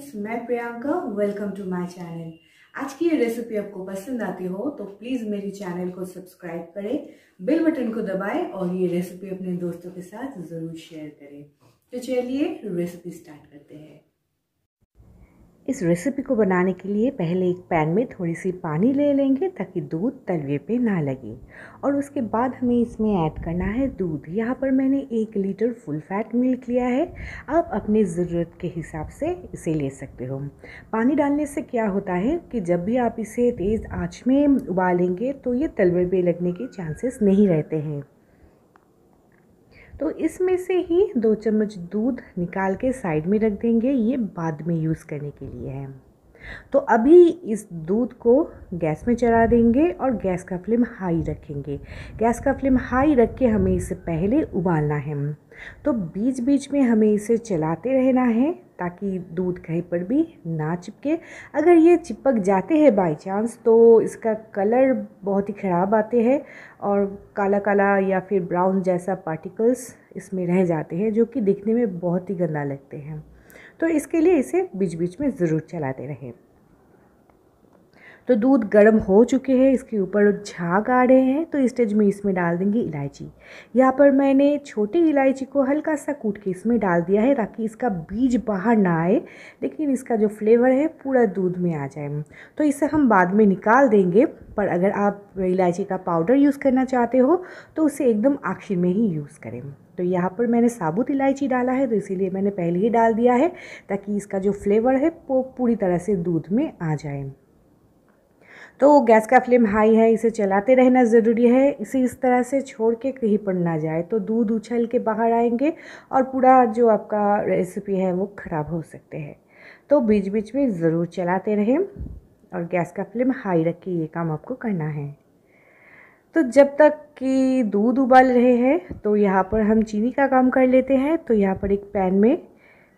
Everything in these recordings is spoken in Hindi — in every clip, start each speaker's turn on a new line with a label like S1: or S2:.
S1: फ्रेंड्स मैं Priyanka welcome to my channel आज की ये रेसिपी आपको पसंद आती हो तो प्लीज़ मेरी चैनल को सब्सक्राइब करें बेल बटन को दबाएं और ये रेसिपी अपने दोस्तों के साथ ज़रूर शेयर करें तो चलिए रेसिपी स्टार्ट करते हैं इस रेसिपी को बनाने के लिए पहले एक पैन में थोड़ी सी पानी ले लेंगे ताकि दूध तलवे पे ना लगे और उसके बाद हमें इसमें ऐड करना है दूध यहाँ पर मैंने एक लीटर फुल फैट मिल्क लिया है आप अपने ज़रूरत के हिसाब से इसे ले सकते हो पानी डालने से क्या होता है कि जब भी आप इसे तेज़ आँच में उबालेंगे तो ये तलवे पे लगने के चांसेस नहीं रहते हैं तो इसमें से ही दो चम्मच दूध निकाल के साइड में रख देंगे ये बाद में यूज़ करने के लिए है तो अभी इस दूध को गैस में चढ़ा देंगे और गैस का फ्लेम हाई रखेंगे गैस का फ्लेम हाई रख के हमें इसे पहले उबालना है तो बीच बीच में हमें इसे चलाते रहना है ताकि दूध कहीं पर भी ना चिपके अगर ये चिपक जाते हैं बाई चांस तो इसका कलर बहुत ही ख़राब आते हैं और काला काला या फिर ब्राउन जैसा पार्टिकल्स इसमें रह जाते हैं जो कि दिखने में बहुत ही गंदा लगते हैं तो इसके लिए इसे बीच बीच में ज़रूर चलाते रहें तो दूध गर्म हो चुके हैं इसके ऊपर झाग आ रहे हैं तो इस स्टेज में इसमें डाल देंगे इलायची यहाँ पर मैंने छोटी इलायची को हल्का सा कूट के इसमें डाल दिया है ताकि इसका बीज बाहर ना आए लेकिन इसका जो फ्लेवर है पूरा दूध में आ जाए तो इसे हम बाद में निकाल देंगे पर अगर आप इलायची का पाउडर यूज़ करना चाहते हो तो उसे एकदम आखिर में ही यूज़ करें तो यहाँ पर मैंने साबुत इलायची डाला है तो इसीलिए मैंने पहले ही डाल दिया है ताकि इसका जो फ्लेवर है वो पूरी तरह से दूध में आ जाए तो गैस का फ्लेम हाई है इसे चलाते रहना ज़रूरी है इसे इस तरह से छोड़ के कहीं पर ना जाए तो दूध उछल के बाहर आएंगे और पूरा जो आपका रेसिपी है वो ख़राब हो सकते हैं तो बीच बीच में ज़रूर चलाते रहें और गैस का फ्लेम हाई रख के ये काम आपको करना है तो जब तक कि दूध उबाल रहे हैं तो यहाँ पर हम चीनी का काम कर लेते हैं तो यहाँ पर एक पैन में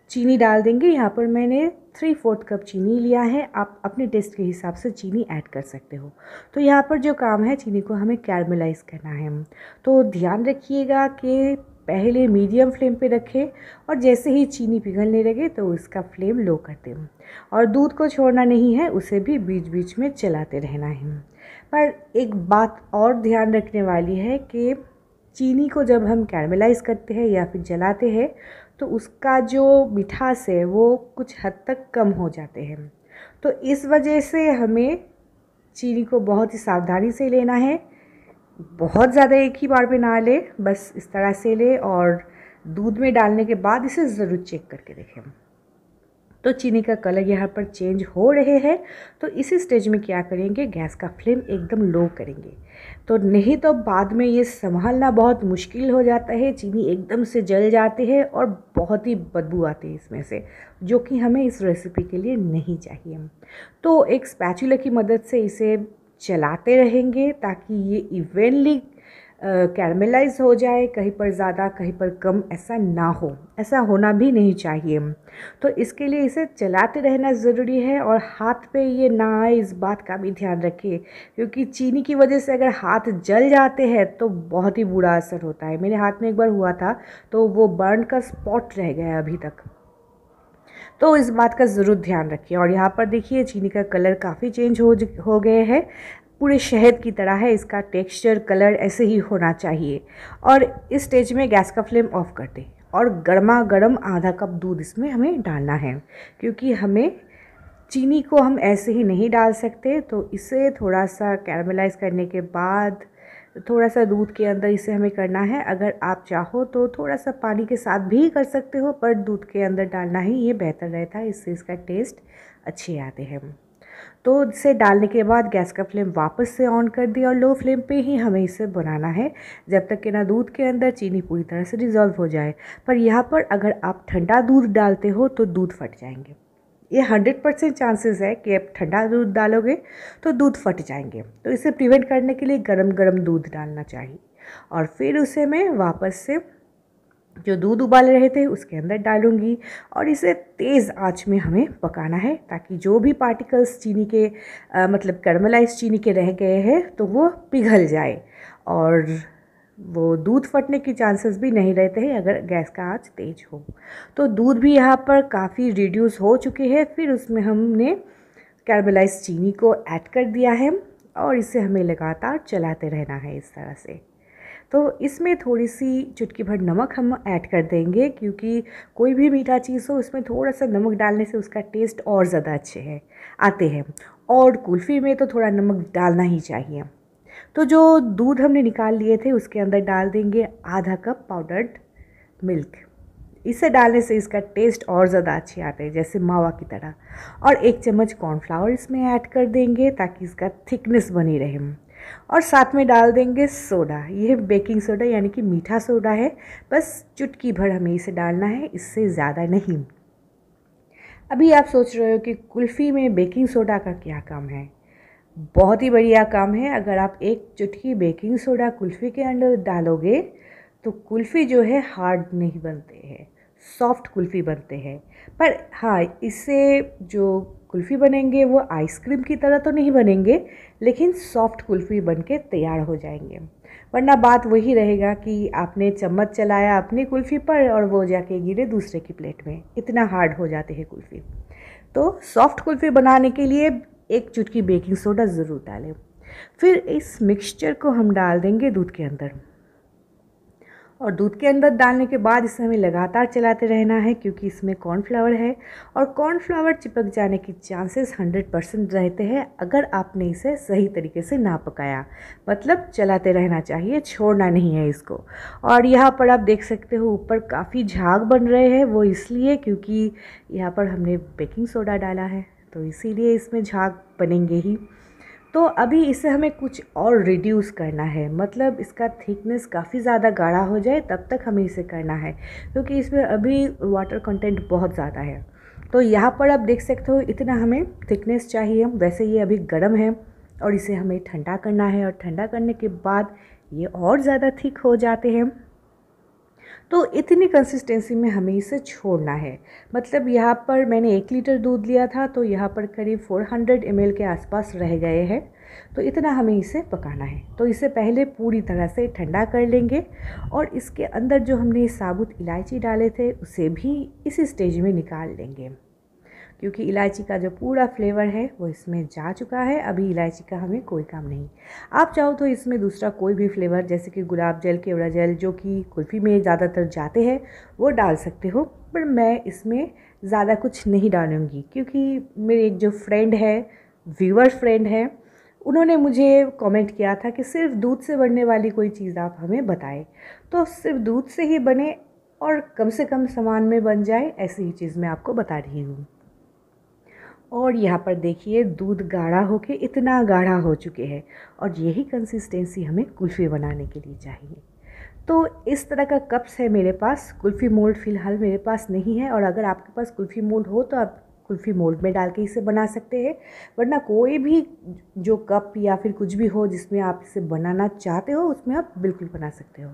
S1: चीनी डाल देंगे यहाँ पर मैंने थ्री फोर्थ कप चीनी लिया है आप अपने टेस्ट के हिसाब से चीनी ऐड कर सकते हो तो यहाँ पर जो काम है चीनी को हमें कैरमलाइज करना है तो ध्यान रखिएगा कि पहले मीडियम फ्लेम पे रखें और जैसे ही चीनी पिघलने लगे तो इसका फ्लेम लो कर दें और दूध को छोड़ना नहीं है उसे भी बीच बीच में चलाते रहना है पर एक बात और ध्यान रखने वाली है कि चीनी को जब हम कैरमलाइज करते हैं या फिर जलाते हैं तो उसका जो मिठास है वो कुछ हद तक कम हो जाते हैं तो इस वजह से हमें चीनी को बहुत ही सावधानी से लेना है बहुत ज़्यादा एक ही बार में ना ले बस इस तरह से ले और दूध में डालने के बाद इसे ज़रूर चेक करके देखें तो चीनी का कलर यहाँ पर चेंज हो रहे हैं तो इसी स्टेज में क्या करेंगे गैस का फ्लेम एकदम लो करेंगे तो नहीं तो बाद में ये संभालना बहुत मुश्किल हो जाता है चीनी एकदम से जल जाती है और बहुत ही बदबू आती है इसमें से जो कि हमें इस रेसिपी के लिए नहीं चाहिए तो एक स्पैचुला की मदद से इसे चलाते रहेंगे ताकि ये इवेंटली कैरमेलाइज हो जाए कहीं पर ज़्यादा कहीं पर कम ऐसा ना हो ऐसा होना भी नहीं चाहिए तो इसके लिए इसे चलाते रहना ज़रूरी है और हाथ पे ये ना आए इस बात का भी ध्यान रखिए क्योंकि चीनी की वजह से अगर हाथ जल जाते हैं तो बहुत ही बुरा असर होता है मेरे हाथ में एक बार हुआ था तो वो बर्न का स्पॉट रह गया अभी तक तो इस बात का ज़रूर ध्यान रखिए और यहाँ पर देखिए चीनी का कलर काफ़ी चेंज हो हो गए हैं पूरे शहद की तरह है इसका टेक्सचर कलर ऐसे ही होना चाहिए और इस स्टेज में गैस का फ्लेम ऑफ कर दें और गर्मा गर्म आधा कप दूध इसमें हमें डालना है क्योंकि हमें चीनी को हम ऐसे ही नहीं डाल सकते तो इसे थोड़ा सा कैरमलाइज करने के बाद थोड़ा सा दूध के अंदर इसे हमें करना है अगर आप चाहो तो थोड़ा सा पानी के साथ भी कर सकते हो पर दूध के अंदर डालना ही ये बेहतर रहता है इससे इसका टेस्ट अच्छे आते हैं तो इसे डालने के बाद गैस का फ्लेम वापस से ऑन कर दिया और लो फ्लेम पे ही हमें इसे बनाना है जब तक कि ना दूध के अंदर चीनी पूरी तरह से डिज़ोल्व हो जाए पर यहाँ पर अगर आप ठंडा दूध डालते हो तो दूध फट जाएंगे ये हंड्रेड परसेंट चांसेस है कि आप ठंडा दूध डालोगे तो दूध फट जाएंगे तो इसे प्रिवेंट करने के लिए गर्म गर्म दूध डालना चाहिए और फिर उसे मैं वापस से जो दूध उबाल रहे थे उसके अंदर डालूंगी और इसे तेज़ आंच में हमें पकाना है ताकि जो भी पार्टिकल्स चीनी के आ, मतलब कर्मलाइज चीनी के रह गए हैं तो वो पिघल जाए और वो दूध फटने के चांसेस भी नहीं रहते हैं अगर गैस का आंच तेज़ हो तो दूध भी यहाँ पर काफ़ी रिड्यूस हो चुके हैं फिर उसमें हमने कैरमलाइज चीनी को ऐड कर दिया है और इसे हमें लगातार चलाते रहना है इस तरह से तो इसमें थोड़ी सी चुटकी भर नमक हम ऐड कर देंगे क्योंकि कोई भी मीठा चीज़ हो उसमें थोड़ा सा नमक डालने से उसका टेस्ट और ज़्यादा अच्छे है आते हैं और कुल्फ़ी में तो थोड़ा नमक डालना ही चाहिए तो जो दूध हमने निकाल लिए थे उसके अंदर डाल देंगे आधा कप पाउडर्ड मिल्क इसे डालने से इसका टेस्ट और ज़्यादा अच्छे आते हैं जैसे मावा की तरह और एक चम्मच कॉर्नफ्लावर इसमें ऐड कर देंगे ताकि इसका थिकनेस बनी रहे और साथ में डाल देंगे सोडा ये बेकिंग सोडा यानी कि मीठा सोडा है बस चुटकी भर हमें इसे डालना है इससे ज़्यादा नहीं अभी आप सोच रहे हो कि कुल्फ़ी में बेकिंग सोडा का क्या काम है बहुत ही बढ़िया काम है अगर आप एक चुटकी बेकिंग सोडा कुल्फ़ी के अंदर डालोगे तो कुल्फ़ी जो है हार्ड नहीं बनते हैं सॉफ्ट कुल्फ़ी बनते हैं पर हाँ इससे जो कुल्फ़ी बनेंगे वो आइसक्रीम की तरह तो नहीं बनेंगे लेकिन सॉफ्ट कुल्फ़ी बन के तैयार हो जाएंगे वरना बात वही रहेगा कि आपने चम्मच चलाया अपनी कुल्फ़ी पर और वो जाके गिरे दूसरे की प्लेट में इतना हार्ड हो जाते हैं कुल्फ़ी तो सॉफ्ट कुल्फ़ी बनाने के लिए एक चुटकी बेकिंग सोडा ज़रूर डालें फिर इस मिक्सचर को हम डाल देंगे दूध के अंदर और दूध के अंदर डालने के बाद इसे हमें लगातार चलाते रहना है क्योंकि इसमें कॉर्नफ्लावर है और कॉर्नफ्लावर चिपक जाने की चांसेस 100 परसेंट रहते हैं अगर आपने इसे सही तरीके से ना पकाया मतलब चलाते रहना चाहिए छोड़ना नहीं है इसको और यहाँ पर आप देख सकते हो ऊपर काफ़ी झाग बन रहे हैं वो इसलिए क्योंकि यहाँ पर हमने बेकिंग सोडा डाला है तो इसीलिए इसमें झाग बनेंगे ही तो अभी इसे हमें कुछ और रिड्यूस करना है मतलब इसका थिकनेस काफ़ी ज़्यादा गाढ़ा हो जाए तब तक हमें इसे करना है क्योंकि इसमें अभी वाटर कंटेंट बहुत ज़्यादा है तो यहाँ पर आप देख सकते हो इतना हमें थिकनेस चाहिए वैसे ये अभी गर्म है और इसे हमें ठंडा करना है और ठंडा करने के बाद ये और ज़्यादा थिक हो जाते हैं तो इतनी कंसिस्टेंसी में हमें इसे छोड़ना है मतलब यहाँ पर मैंने एक लीटर दूध लिया था तो यहाँ पर करीब 400 हंड्रेड के आसपास रह गए हैं तो इतना हमें इसे पकाना है तो इसे पहले पूरी तरह से ठंडा कर लेंगे और इसके अंदर जो हमने साबुत इलायची डाले थे उसे भी इसी स्टेज में निकाल लेंगे क्योंकि इलायची का जो पूरा फ्लेवर है वो इसमें जा चुका है अभी इलायची का हमें कोई काम नहीं आप चाहो तो इसमें दूसरा कोई भी फ्लेवर जैसे कि गुलाब जल केवड़ा जल जो कि कुल्फ़ी में ज़्यादातर जाते हैं वो डाल सकते हो पर मैं इसमें ज़्यादा कुछ नहीं डालूँगी क्योंकि मेरे एक जो फ्रेंड है व्यूअर फ्रेंड है उन्होंने मुझे कमेंट किया था कि सिर्फ दूध से बनने वाली कोई चीज़ आप हमें बताएं तो सिर्फ दूध से ही बने और कम से कम सामान में बन जाए ऐसी ही चीज़ मैं आपको बता रही हूँ और यहाँ पर देखिए दूध गाढ़ा होके इतना गाढ़ा हो चुके हैं और यही कंसिस्टेंसी हमें कुल्फ़ी बनाने के लिए चाहिए तो इस तरह का कप्स है मेरे पास कुल्फ़ी मोल्ड फ़िलहाल मेरे पास नहीं है और अगर आपके पास कुल्फ़ी मोल्ड हो तो आप कुल्फ़ी मोल्ड में डाल के इसे बना सकते हैं वरना कोई भी जो कप या फिर कुछ भी हो जिसमें आप इसे बनाना चाहते हो उसमें आप बिल्कुल बना सकते हो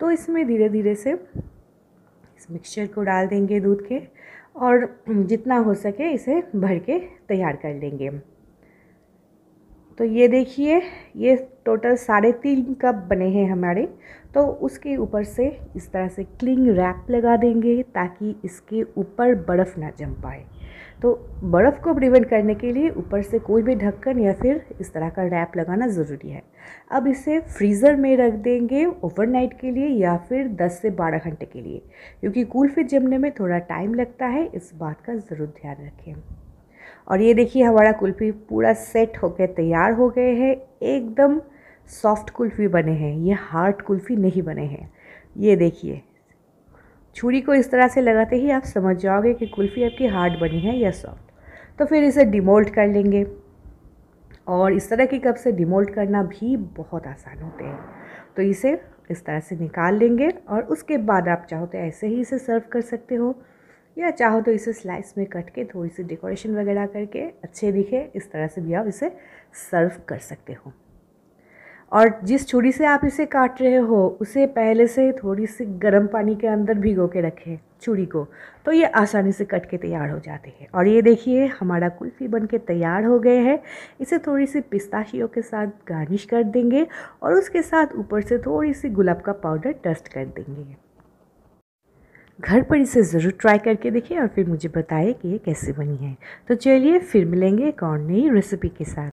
S1: तो इसमें धीरे धीरे से इस मिक्सचर को डाल देंगे दूध के और जितना हो सके इसे भर के तैयार कर लेंगे तो ये देखिए ये टोटल साढ़े तीन कप बने हैं हमारे तो उसके ऊपर से इस तरह से क्लिंग रैप लगा देंगे ताकि इसके ऊपर बर्फ़ ना जम पाए तो बर्फ़ को प्रिवेंट करने के लिए ऊपर से कोई भी ढक्कन या फिर इस तरह का रैप लगाना ज़रूरी है अब इसे फ्रीज़र में रख देंगे ओवरनाइट के लिए या फिर 10 से 12 घंटे के लिए क्योंकि कुल्फ़ी जमने में थोड़ा टाइम लगता है इस बात का ज़रूर ध्यान रखें और ये देखिए हमारा कुल्फ़ी पूरा सेट होकर तैयार हो गए हैं एकदम सॉफ्ट कुल्फ़ी बने हैं ये हार्ड कुल्फ़ी नहीं बने हैं ये देखिए छुरी को इस तरह से लगाते ही आप समझ जाओगे कि कुल्फ़ी आपकी हार्ड बनी है या सॉफ्ट तो फिर इसे डिमोल्ट कर लेंगे और इस तरह के कप से डिमोल्ट करना भी बहुत आसान होते हैं तो इसे इस तरह से निकाल लेंगे और उसके बाद आप चाहो तो ऐसे ही इसे सर्व कर सकते हो या चाहो तो इसे स्लाइस में कट के थोड़ी सी डेकोरेशन वगैरह करके अच्छे दिखे इस तरह से भी आप इसे सर्व कर सकते हो और जिस छुरी से आप इसे काट रहे हो उसे पहले से थोड़ी सी गर्म पानी के अंदर भिगो के रखें छुरी को तो ये आसानी से कट के तैयार हो जाते हैं और ये देखिए हमारा कुल्फ़ी बन के तैयार हो गए हैं इसे थोड़ी सी पिस्ताशियों के साथ गार्निश कर देंगे और उसके साथ ऊपर से थोड़ी सी गुलाब का पाउडर डस्ट कर देंगे घर पर इसे ज़रूर ट्राई करके देखें और फिर मुझे बताएं कि ये कैसे बनी है तो चलिए फिर मिलेंगे एक और नई रेसिपी के साथ